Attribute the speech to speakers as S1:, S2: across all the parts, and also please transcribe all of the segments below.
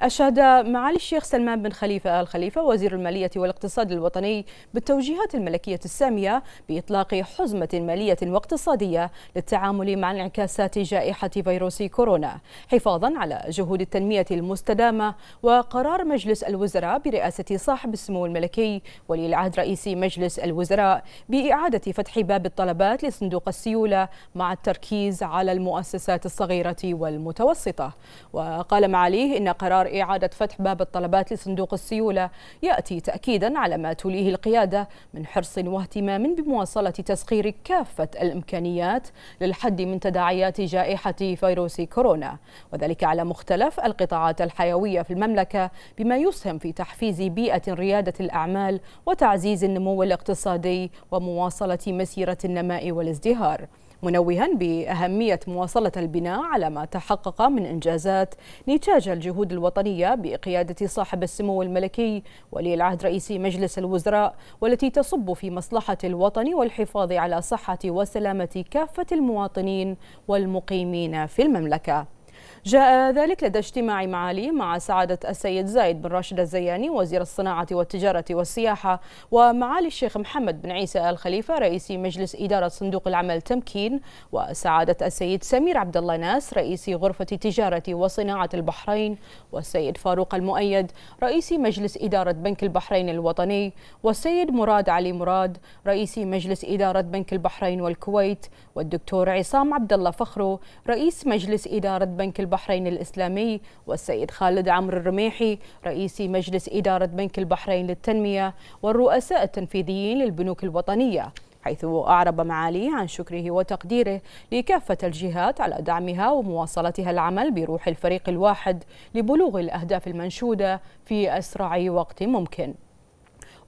S1: أشاد معالي الشيخ سلمان بن خليفة آل خليفة وزير المالية والاقتصاد الوطني بالتوجيهات الملكية السامية بإطلاق حزمة مالية واقتصادية للتعامل مع انعكاسات جائحة فيروس كورونا حفاظا على جهود التنمية المستدامة وقرار مجلس الوزراء برئاسة صاحب السمو الملكي ولي العهد رئيس مجلس الوزراء بإعادة فتح باب الطلبات لصندوق السيولة مع التركيز على المؤسسات الصغيرة والمتوسطة وقال معاليه إن قرار إعادة فتح باب الطلبات لصندوق السيولة يأتي تأكيدا على ما توليه القيادة من حرص واهتمام بمواصلة تسخير كافة الإمكانيات للحد من تداعيات جائحة فيروس كورونا وذلك على مختلف القطاعات الحيوية في المملكة بما يسهم في تحفيز بيئة ريادة الأعمال وتعزيز النمو الاقتصادي ومواصلة مسيرة النماء والازدهار منوها بأهمية مواصلة البناء على ما تحقق من إنجازات نتاج الجهود الوطنية بقيادة صاحب السمو الملكي ولي العهد رئيس مجلس الوزراء والتي تصب في مصلحة الوطن والحفاظ على صحة وسلامة كافة المواطنين والمقيمين في المملكة جاء ذلك لدى اجتماع معالي مع سعادة السيد زايد بن راشد الزياني وزير الصناعة والتجارة والسياحة ومعالي الشيخ محمد بن عيسى الخليفة رئيس مجلس إدارة صندوق العمل تمكين وسعادة السيد سمير عبد الله ناس رئيس غرفة تجارة وصناعة البحرين والسيد فاروق المؤيد رئيس مجلس إدارة بنك البحرين الوطني والسيد مراد علي مراد رئيس مجلس إدارة بنك البحرين والكويت والدكتور عصام عبد الله فخرو رئيس مجلس إدارة بنك بنك البحرين الإسلامي والسيد خالد عمرو الرميحي رئيس مجلس إدارة بنك البحرين للتنمية والرؤساء التنفيذيين للبنوك الوطنية حيث أعرب معاليه عن شكره وتقديره لكافة الجهات على دعمها ومواصلتها العمل بروح الفريق الواحد لبلوغ الأهداف المنشودة في أسرع وقت ممكن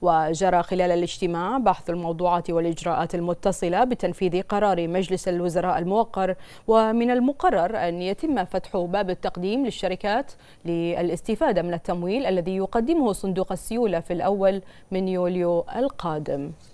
S1: وجرى خلال الاجتماع بحث الموضوعات والإجراءات المتصلة بتنفيذ قرار مجلس الوزراء الموقر ومن المقرر أن يتم فتح باب التقديم للشركات للاستفادة من التمويل الذي يقدمه صندوق السيولة في الأول من يوليو القادم